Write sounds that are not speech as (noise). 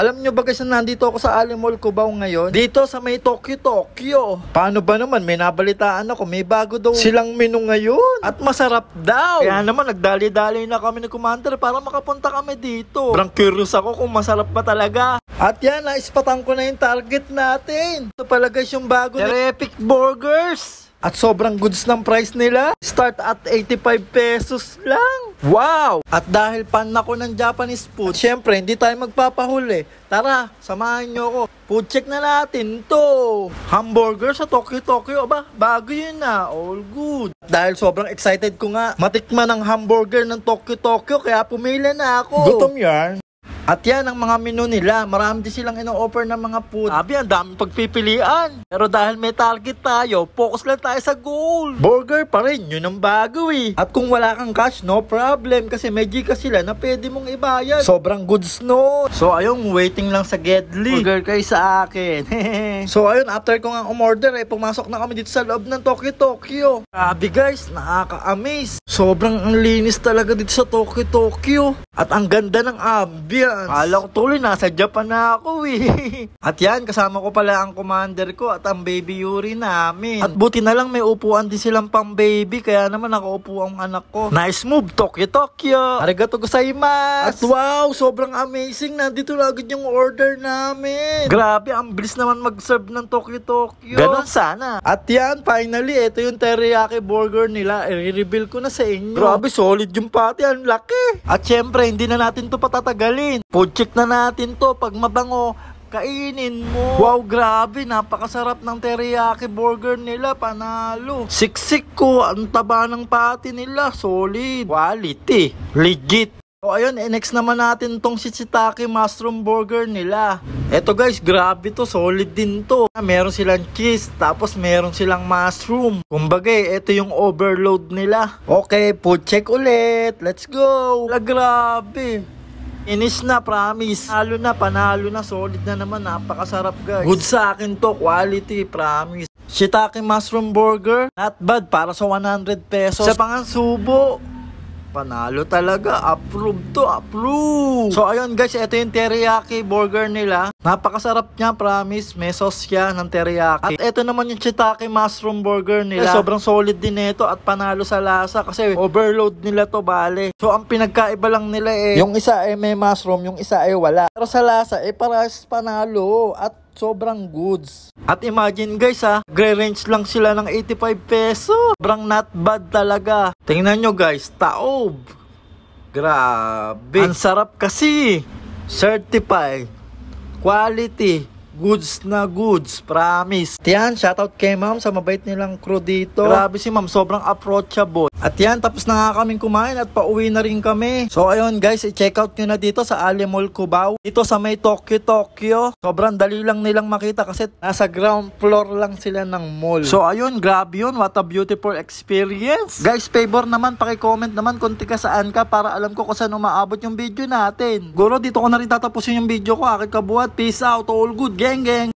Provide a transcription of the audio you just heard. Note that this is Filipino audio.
Alam nyo ba guys na nandito ako sa Ali Mall Cubao ngayon? Dito sa may Tokyo, Tokyo. Paano ba naman? May nabalitaan ako. May bago daw silang menu ngayon. At masarap daw. Kaya naman nagdali-dali na kami ni Commander para makapunta kami dito. Parang curious ako kung masarap ba talaga. At yan, naispatang ko na yung target natin. Ito pala guys yung bago. Terrific Burgers! At sobrang goods ng price nila. Start at 85 pesos lang. Wow! At dahil pan ako ng Japanese food, syempre hindi tayo magpapahuli. Tara, samahan nyo ako. Food check na natin to. Hamburger sa Tokyo Tokyo. ba? bago yun na. All good. At dahil sobrang excited ko nga, matikman ang hamburger ng Tokyo Tokyo kaya pumila na ako. Gutom yan. At yan ang mga menu nila. Marami din silang ino-offer ng mga food. Sabi, ang daming pagpipilian. Pero dahil may target tayo, focus lang tayo sa goal. Burger pa rin, yun ang bago eh. At kung wala kang cash, no problem. Kasi may Gcash sila na pwede mong ibayad. Sobrang goods no. So ayun, waiting lang sa Gedli. Burger kayo sa akin. (laughs) so ayun, after ko nga umorder eh, pumasok na kami dito sa loob ng Tokyo Tokyo. Grabe guys, nakaka-amaze. Sobrang linis talaga dito sa Tokyo Tokyo. At ang ganda ng ambience Philippines. Kala ko tuloy, nasa Japan na ako eh. (laughs) At yan, kasama ko pala ang commander ko at ang baby Yuri namin. At buti na lang may upuan din silang pang baby, kaya naman nakaupo ang anak ko. Nice move, Tokyo Tokyo! Arigato gozaimasu! At wow, sobrang amazing, nandito na agad yung order namin. Grabe, ang bilis naman mag-serve ng Tokyo Tokyo. Ganon sana. At yan, finally, ito yung teriyaki burger nila. I-reveal ko na sa inyo. Grabe, solid yung pati, ang laki. At syempre, hindi na natin to patatagalin check na natin to pag mabango, kainin mo. Wow, grabe, napakasarap ng teriyaki burger nila, panalo. Siksik ko, ang taba ng pati nila, solid. Quality, legit. O ayun, eh, next naman natin tong shiitake mushroom burger nila. Eto guys, grabe to, solid din to. Meron silang cheese, tapos meron silang mushroom. Kumbaga, eh, eto yung overload nila. Okay, po check ulit. Let's go. La, grabe. Inis na, promise. Halo na, panalo na, solid na naman. Napakasarap, guys. Good sa akin to, quality, promise. Shiitake mushroom burger, not bad para sa 100 pesos. Sa pangan subo, Panalo talaga. Approve to. Approve. So, ayun guys. Ito yung teriyaki burger nila. Napakasarap niya. Promise. May sauce siya ng teriyaki. At ito naman yung shiitake mushroom burger nila. Eh, sobrang solid din ito. At panalo sa lasa. Kasi overload nila to bale. So, ang pinagkaiba lang nila eh. Yung isa ay eh, may mushroom. Yung isa ay eh, wala. Pero sa lasa eh parang panalo. At sobrang goods. At imagine guys ha, gray range lang sila ng 85 peso. Sobrang not bad talaga. Tingnan nyo guys, taob. Grabe. Ang sarap kasi. Certified. Quality. Goods na goods. Promise. Tiyan, shoutout kay ma'am sa mabait nilang crew dito. Grabe si ma'am, sobrang approachable. At yan, tapos na nga kaming kumain at pauwi na rin kami. So ayun guys, i-check out nyo na dito sa Ali Mall Cubao. Dito sa may Tokyo, Tokyo. Sobrang dali lang nilang makita kasi nasa ground floor lang sila ng mall. So ayun, grabe yun. What a beautiful experience. Guys, favor naman, comment naman kung tika saan ka para alam ko kung saan umaabot yung video natin. Guro, dito ko na rin tatapusin yung video ko. Akin buhat. Peace out. All good. Geng, geng.